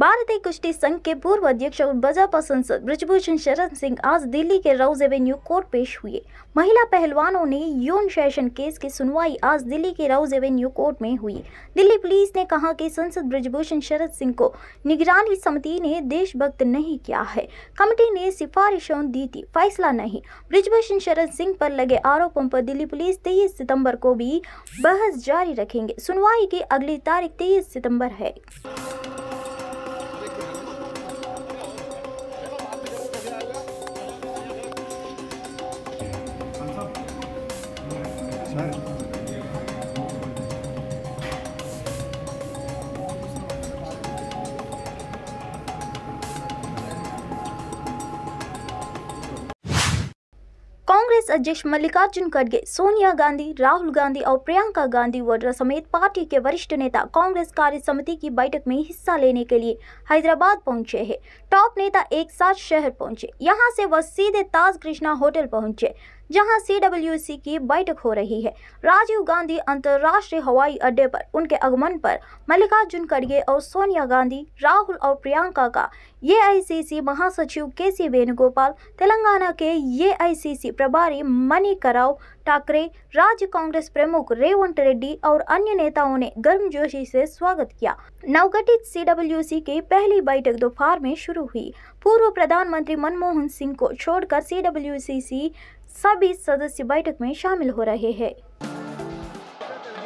भारतीय कुश्ती संघ के पूर्व अध्यक्ष और बजापा संसद ब्रजभूषण शरण सिंह आज दिल्ली के राउज एवेन्यू कोर्ट पेश हुए महिला पहलवानों ने यौन शैषण केस की सुनवाई आज दिल्ली के राउज एवेन्यू कोर्ट में हुई दिल्ली पुलिस ने कहा कि संसद ब्रजभूषण शरद सिंह को निगरानी समिति ने देशभक्त नहीं किया है कमेटी ने सिफारिशों दी थी फैसला नहीं ब्रजभूषण शरण सिंह पर लगे आरोपों पर दिल्ली पुलिस तेईस सितम्बर को भी बहस जारी रखेंगे सुनवाई की अगली तारीख तेईस सितम्बर है कांग्रेस अध्यक्ष मल्लिकार्जुन खड़गे सोनिया गांधी राहुल गांधी और प्रियंका गांधी वड्रा समेत पार्टी के वरिष्ठ नेता कांग्रेस कार्य समिति की बैठक में हिस्सा लेने के लिए हैदराबाद पहुंचे हैं टॉप नेता एक साथ शहर पहुंचे यहां से वह सीधे ताज कृष्णा होटल पहुंचे जहां सीडब्ल्यूसी की बैठक हो रही है राजीव गांधी अंतर्राष्ट्रीय हवाई अड्डे पर उनके आगमन पर मल्लिकार्जुन खड़गे और सोनिया गांधी राहुल और प्रियंका का सी महासचिव के सी वेणुगोपाल तेलंगाना के सी प्रभारी मणिकराव ठाकरे राज्य कांग्रेस प्रमुख रेवंत रेड्डी और अन्य नेताओं ने गर्मजोशी से स्वागत किया नवगठित सीडब्ल्यूसी की पहली बैठक दोपहर में शुरू हुई पूर्व प्रधानमंत्री मनमोहन सिंह को छोड़कर सी सभी सदस्य बैठक में शामिल हो रहे हैं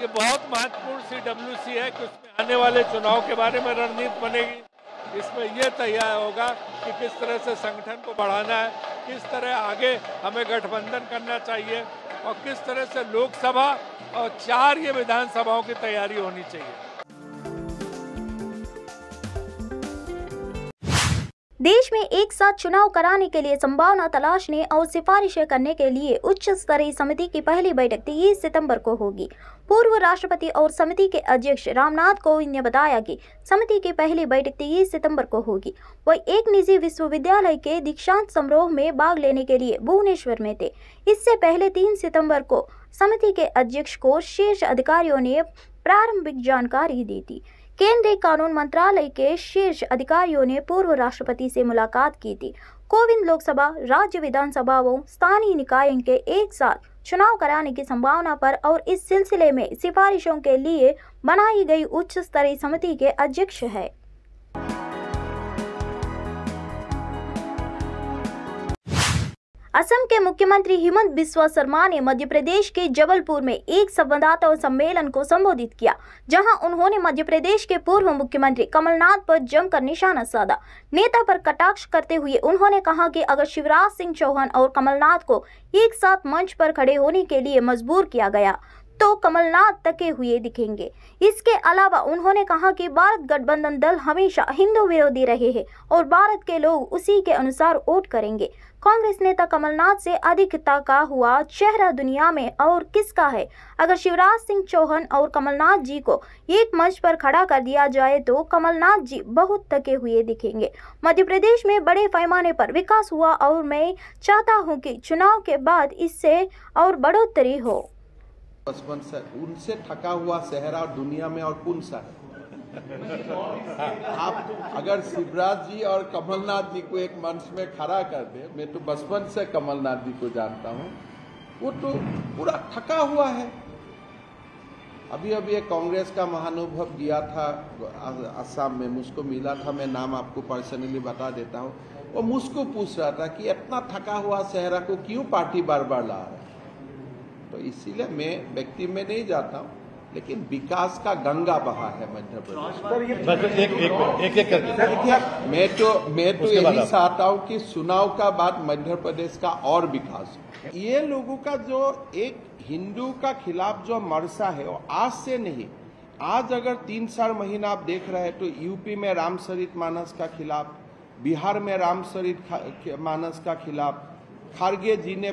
ये बहुत महत्वपूर्ण सी डब्ल्यू सी है कि उसमें आने वाले चुनाव के बारे में रणनीति बनेगी इसमें यह तैयार होगा कि किस तरह से संगठन को बढ़ाना है किस तरह आगे हमें गठबंधन करना चाहिए और किस तरह से लोकसभा और चार ये विधानसभाओं की तैयारी होनी चाहिए एक साथ चुनाव कराने के लिए संभावना तलाशने और सिफारिशें करने के लिए उच्च स्तरीय समिति की पहली बैठक तेईस सितंबर को होगी पूर्व राष्ट्रपति और समिति के अध्यक्ष रामनाथ कोविंद ने बताया कि समिति की पहली बैठक तेईस सितंबर को होगी वह एक निजी विश्वविद्यालय के दीक्षांत समारोह में भाग लेने के लिए भुवनेश्वर में थे इससे पहले तीन सितम्बर को समिति के अध्यक्ष को शीर्ष अधिकारियों ने प्रारंभिक जानकारी दी थी केंद्रीय कानून मंत्रालय के शीर्ष अधिकारियों ने पूर्व राष्ट्रपति से मुलाकात की थी कोविंद लोकसभा राज्य विधानसभा व स्थानीय निकायों के एक साथ चुनाव कराने की संभावना पर और इस सिलसिले में सिफारिशों के लिए बनाई गई उच्च स्तरीय समिति के अध्यक्ष है असम के मुख्यमंत्री हेमंत बिस्वा शर्मा ने मध्य प्रदेश के जबलपुर में एक संवाददाता सम्मेलन को संबोधित किया जहां उन्होंने मध्य प्रदेश के पूर्व मुख्यमंत्री कमलनाथ पर जमकर निशाना साधा नेता पर कटाक्ष करते हुए उन्होंने कहा कि अगर शिवराज सिंह चौहान और कमलनाथ को एक साथ मंच पर खड़े होने के लिए मजबूर किया गया तो कमलनाथ तके हुए दिखेंगे इसके अलावा उन्होंने कहा कि भारत गठबंधन दल हमेशा हिंदू विरोधी रहे हैं और भारत के लोग उसी के अनुसार वोट करेंगे कांग्रेस नेता कमलनाथ से अधिकता का हुआ चेहरा दुनिया में और किसका है अगर शिवराज सिंह चौहान और कमलनाथ जी को एक मंच पर खड़ा कर दिया जाए तो कमलनाथ जी बहुत थके हुए दिखेंगे मध्य प्रदेश में बड़े पैमाने पर विकास हुआ और मैं चाहता हूं कि चुनाव के बाद इससे और बढ़ोतरी हो पचपन से उनसे थका हुआ सहरा दुनिया में और कौन सा है आप अगर शिवराज जी और कमलनाथ जी को एक मंच में खड़ा कर दे मैं तो बचपन से कमलनाथ जी को जानता हूँ वो तो पूरा थका हुआ है अभी अभी एक कांग्रेस का महानुभव गया था असम में मुझको मिला था मैं नाम आपको पर्सनली बता देता हूँ वो मुझको पूछ रहा था कि इतना थका हुआ सहरा को क्यों पार्टी बार बार ला रहा है तो इसीलिए मैं व्यक्ति में नहीं जाता हूँ लेकिन विकास का गंगा बहा है मध्य प्रदेश मैं तो मैं तो यही चाहता हूँ कि चुनाव का बाद मध्य प्रदेश का और विकास हो ये लोगों का जो एक हिंदू का खिलाफ जो मरसा है वो आज से नहीं आज अगर तीन चार महीना आप देख रहे हैं तो यूपी में रामचरित मानस का खिलाफ बिहार में रामचरित मानस का खिलाफ खारगे जी ने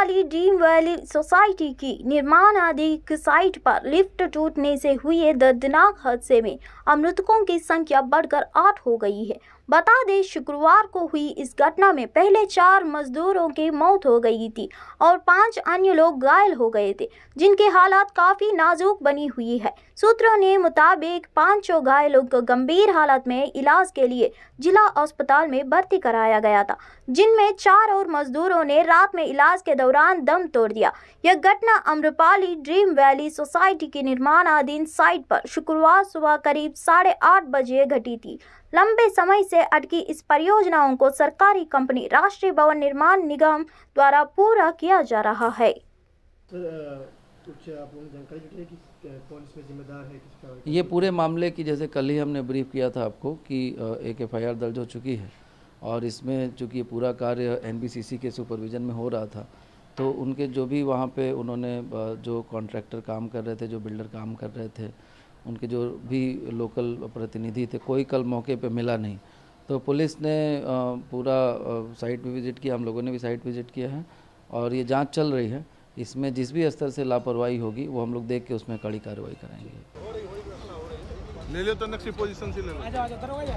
वाली ड्रीम वैली सोसाइटी की निर्माणाधिक साइट पर लिफ्ट टूटने से हुए दर्दनाक हादसे में मृतकों की संख्या बढ़कर आठ हो गई है बता दें शुक्रवार को हुई इस घटना में पहले चार मजदूरों की मौत हो गई थी और पांच अन्य लोग घायल हो गए थे जिनके हालात काफ़ी नाजुक बनी हुई है सूत्रों ने मुताबिक पांचों घायलों को गंभीर हालत में इलाज के लिए जिला अस्पताल में भर्ती कराया गया था जिनमें चार और मजदूरों ने रात में इलाज के दौरान दम तोड़ दिया यह घटना अम्रपाली ड्रीम वैली सोसाइटी के निर्माणाधीन साइट पर शुक्रवार सुबह करीब साढ़े आठ बजे घटी थी लंबे समय से अटकी इस परियोजनाओं को सरकारी कंपनी राष्ट्रीय भवन निर्माण निगम द्वारा पूरा किया जा रहा है तो, ये पूरे मामले की जैसे कल ही हमने ब्रीफ किया था आपको कि एक एफआईआर दर्ज हो चुकी है और इसमें चूँकि ये पूरा कार्य एनबीसीसी के सुपरविज़न में हो रहा था तो उनके जो भी वहाँ पे उन्होंने जो कॉन्ट्रैक्टर काम कर रहे थे जो बिल्डर काम कर रहे थे उनके जो भी लोकल प्रतिनिधि थे कोई कल मौके पे मिला नहीं तो पुलिस ने पूरा साइट भी विज़िट किया हम लोगों ने भी साइट विज़िट किया है और ये जांच चल रही है इसमें जिस भी स्तर से लापरवाही होगी वो हम लोग देख के उसमें कड़ी कार्रवाई करेंगे ले लो तो नक्शी पोजीशन से ले लो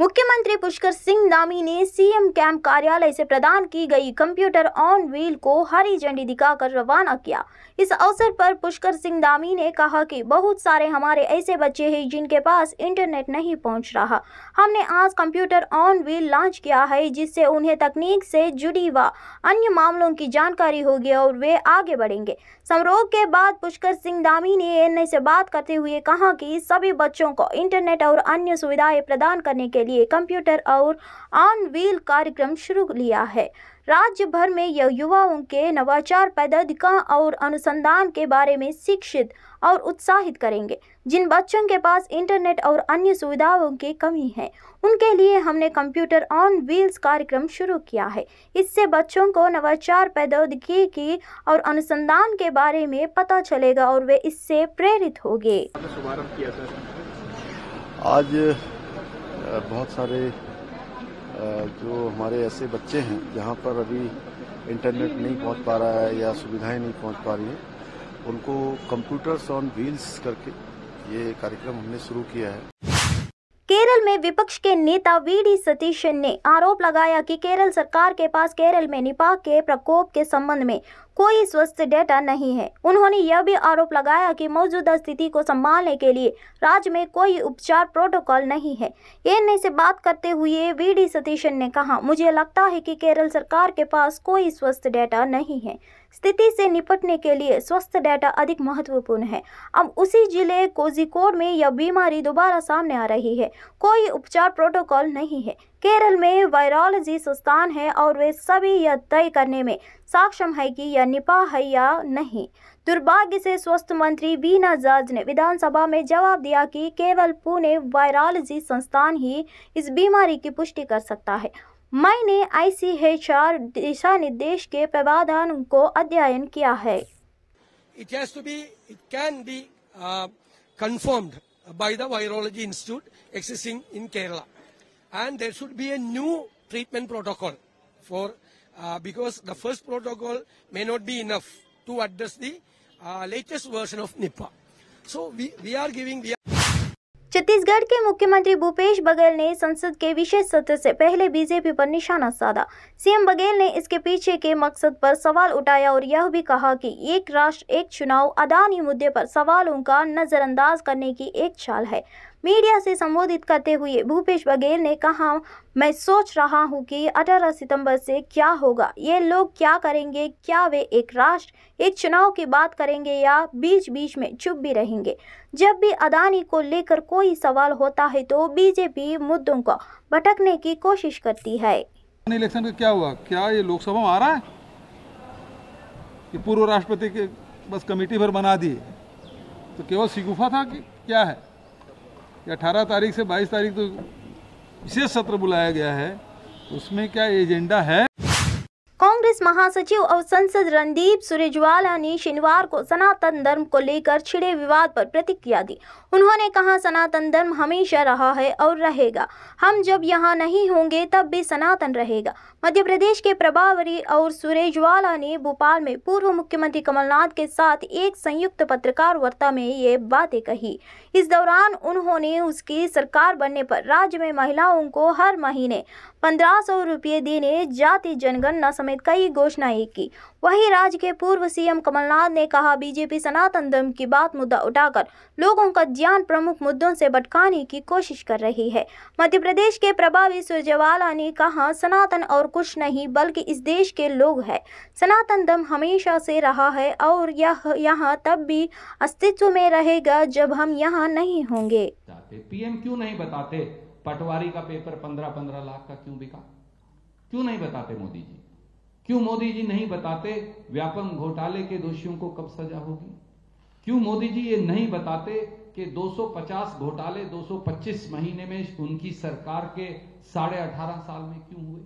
मुख्यमंत्री पुष्कर सिंह नामी ने सीएम कैंप कार्यालय से प्रदान की गई कंप्यूटर ऑन व्हील को हरी झंडी दिखाकर रवाना किया इस अवसर पर पुष्कर सिंह नामी ने कहा कि बहुत सारे हमारे ऐसे बच्चे हैं जिनके पास इंटरनेट नहीं पहुंच रहा हमने आज कंप्यूटर ऑन व्हील लॉन्च किया है जिससे उन्हें तकनीक से जुड़ी व अन्य मामलों की जानकारी होगी और वे आगे बढ़ेंगे समारोह के बाद पुष्कर सिंह दामी ने एन से बात करते हुए कहा कि सभी बच्चों को इंटरनेट और अन्य सुविधाएं प्रदान करने के लिए कंप्यूटर और ऑन व्हील कार्यक्रम शुरू लिया है राज्य भर में यह युवाओं के नवाचार पैदाधिका और अनुसंधान के बारे में शिक्षित और उत्साहित करेंगे जिन बच्चों के पास इंटरनेट और अन्य सुविधाओं की कमी है उनके लिए हमने कंप्यूटर ऑन व्हील्स कार्यक्रम शुरू किया है इससे बच्चों को नवाचार प्रौद्योगिकी की और अनुसंधान के बारे में पता चलेगा और वे इससे प्रेरित होंगे आज बहुत सारे जो हमारे ऐसे बच्चे हैं जहाँ पर अभी इंटरनेट नहीं पहुँच पा रहा है या सुविधाएं नहीं पहुँच पा रही हैं उनको कंप्यूटर्स ऑन व्हील्स करके ये कार्यक्रम हमने शुरू किया है केरल में विपक्ष के नेता वी डी सतीशन ने आरोप लगाया कि केरल सरकार के पास केरल में निपाह के प्रकोप के संबंध में कोई स्वस्थ डेटा नहीं है उन्होंने यह भी आरोप लगाया कि मौजूदा स्थिति को संभालने के लिए राज्य में कोई उपचार प्रोटोकॉल नहीं है एन से बात करते हुए वी डी सतीशन ने कहा मुझे लगता है कि केरल सरकार के पास कोई स्वस्थ डेटा नहीं है स्थिति से निपटने के लिए स्वस्थ डेटा अधिक महत्वपूर्ण है अब उसी जिले कोजिकोड में यह बीमारी दोबारा सामने आ रही है कोई उपचार प्रोटोकॉल नहीं है केरल में वायरोलॉजी संस्थान है और वे सभी यह तय करने में सक्षम है कि यह निपाह है या नहीं दुर्भाग्य से स्वास्थ्य मंत्री बीना जॉर्ज ने विधानसभा में जवाब दिया कि केवल पुणे वायरोलॉजी संस्थान ही इस बीमारी की पुष्टि कर सकता है मैंने आईसीएचआर दिशा निर्देश के प्रावधान को अध्ययन किया है it has to be it can be uh, confirmed by the virology institute existing in and there should be a new treatment protocol for uh, because the first protocol may not be enough to address the uh, latest version of Nipah. So we, we are giving... the. Chhattisgarh के मुख्यमंत्री भूपेश बघेल ने संसद के विशेष सत्र से पहले BJP पर निशाना साधा सीएम बघेल ने इसके पीछे के मकसद पर सवाल उठाया और यह भी कहा कि एक राष्ट्र एक चुनाव अदानी मुद्दे पर सवालों का नज़रअंदाज करने की एक चाल है मीडिया से संबोधित करते हुए भूपेश बघेल ने कहा मैं सोच रहा हूं कि 18 सितंबर से क्या होगा ये लोग क्या करेंगे क्या वे एक राष्ट्र एक चुनाव की बात करेंगे या बीच बीच में चुप भी रहेंगे जब भी अदानी को लेकर कोई सवाल होता है तो बीजेपी मुद्दों को भटकने की कोशिश करती है इलेक्शन का क्या हुआ क्या ये लोकसभा में आ रहा है कि पूर्व राष्ट्रपति के बस कमेटी भर बना दी तो केवल सिगुफा था कि क्या है अठारह तारीख से बाईस तारीख तो विशेष सत्र बुलाया गया है उसमें क्या एजेंडा है कांग्रेस महासचिव और संसद रणदीप सुरेजवाला ने शनिवार को सनातन धर्म को लेकर छिड़े विवाद पर प्रतिक्रिया दी उन्होंने कहा सनातन धर्म हमेशा रहा है और रहेगा हम जब यहाँ नहीं होंगे तब भी सनातन रहेगा मध्य प्रदेश के प्रभावरी और सुरेजवाला ने भोपाल में पूर्व मुख्यमंत्री कमलनाथ के साथ एक संयुक्त पत्रकार वार्ता में ये बातें कही इस दौरान उन्होंने उसकी सरकार बनने पर राज्य में महिलाओं को हर महीने पंद्रह सौ रुपये देने जाति जनगणना समेत कई घोषणाएं की वहीं राज्य के पूर्व सीएम कमलनाथ ने कहा बीजेपी सनातन धर्म की बात मुद्दा उठाकर लोगों का ज्ञान प्रमुख मुद्दों से भटकाने की कोशिश कर रही है मध्य प्रदेश के प्रभावी सुरजेवाला ने कहा सनातन और कुछ नहीं बल्कि इस देश के लोग है सनातन धर्म हमेशा से रहा है और यह यहाँ तब भी अस्तित्व में रहेगा जब हम यहाँ नहीं होंगे पीएम क्यों नहीं बताते पटवारी का पेपर पंद्रह पंद्रह लाख का क्यों बिका क्यों नहीं बताते मोदी जी क्यों मोदी जी नहीं बताते व्यापम घोटाले के दोषियों को कब सजा होगी क्यों मोदी जी ये नहीं बताते कि 250 घोटाले 225 महीने में उनकी सरकार के साढ़े अठारह साल में क्यों हुए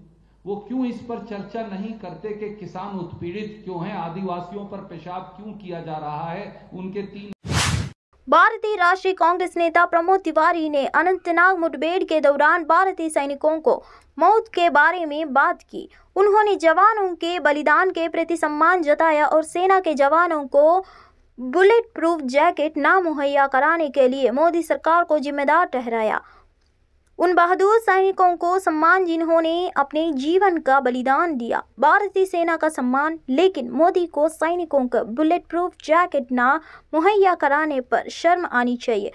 वो क्यों इस पर चर्चा नहीं करते कि किसान उत्पीड़ित क्यों हैं आदिवासियों पर पेशाब क्यों किया जा रहा है उनके तीन भारतीय राष्ट्रीय कांग्रेस नेता प्रमोद तिवारी ने अनंतनाग मुठभेड़ के दौरान भारतीय सैनिकों को मौत के बारे में बात की उन्होंने जवानों के बलिदान के प्रति सम्मान जताया और सेना के जवानों को बुलेट प्रूफ जैकेट ना मुहैया कराने के लिए मोदी सरकार को जिम्मेदार ठहराया उन बहादुर सैनिकों को सम्मान जिन्होंने अपने जीवन का बलिदान दिया भारतीय सेना का सम्मान लेकिन मोदी को सैनिकों को बुलेट प्रूफ जैकेट ना मुहैया कराने पर शर्म आनी चाहिए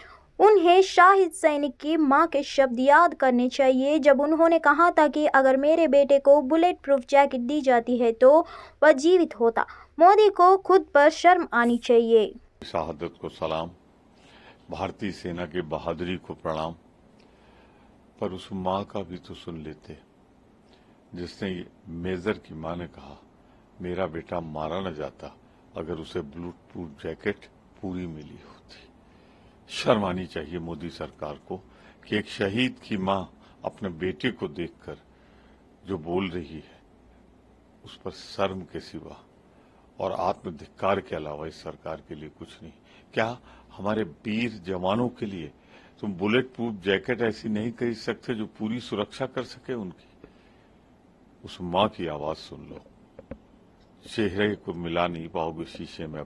उन्हें शाहिद सैनिक की मां के शब्द याद करने चाहिए जब उन्होंने कहा था कि अगर मेरे बेटे को बुलेट प्रूफ जैकेट दी जाती है तो वह जीवित होता मोदी को खुद पर शर्म आनी चाहिए शहादत को सलाम भारतीय सेना की बहादुरी को प्रणाम पर उस माँ का भी तो सुन लेते जिसने मेजर की माँ ने कहा मेरा बेटा मारा न जाता अगर उसे ब्लूटूथ जैकेट पूरी मिली होती शर्म आनी चाहिए मोदी सरकार को कि एक शहीद की माँ अपने बेटे को देखकर जो बोल रही है उस पर शर्म के सिवा और आत्मधिकार के अलावा इस सरकार के लिए कुछ नहीं क्या हमारे वीर जवानों के लिए तुम बुलेट प्रूफ जैकेट ऐसी नहीं खरीद सकते जो पूरी सुरक्षा कर सके उनकी उस माँ की आवाज सुन लो चेहरे को मिला नहीं पाओगे शीशे में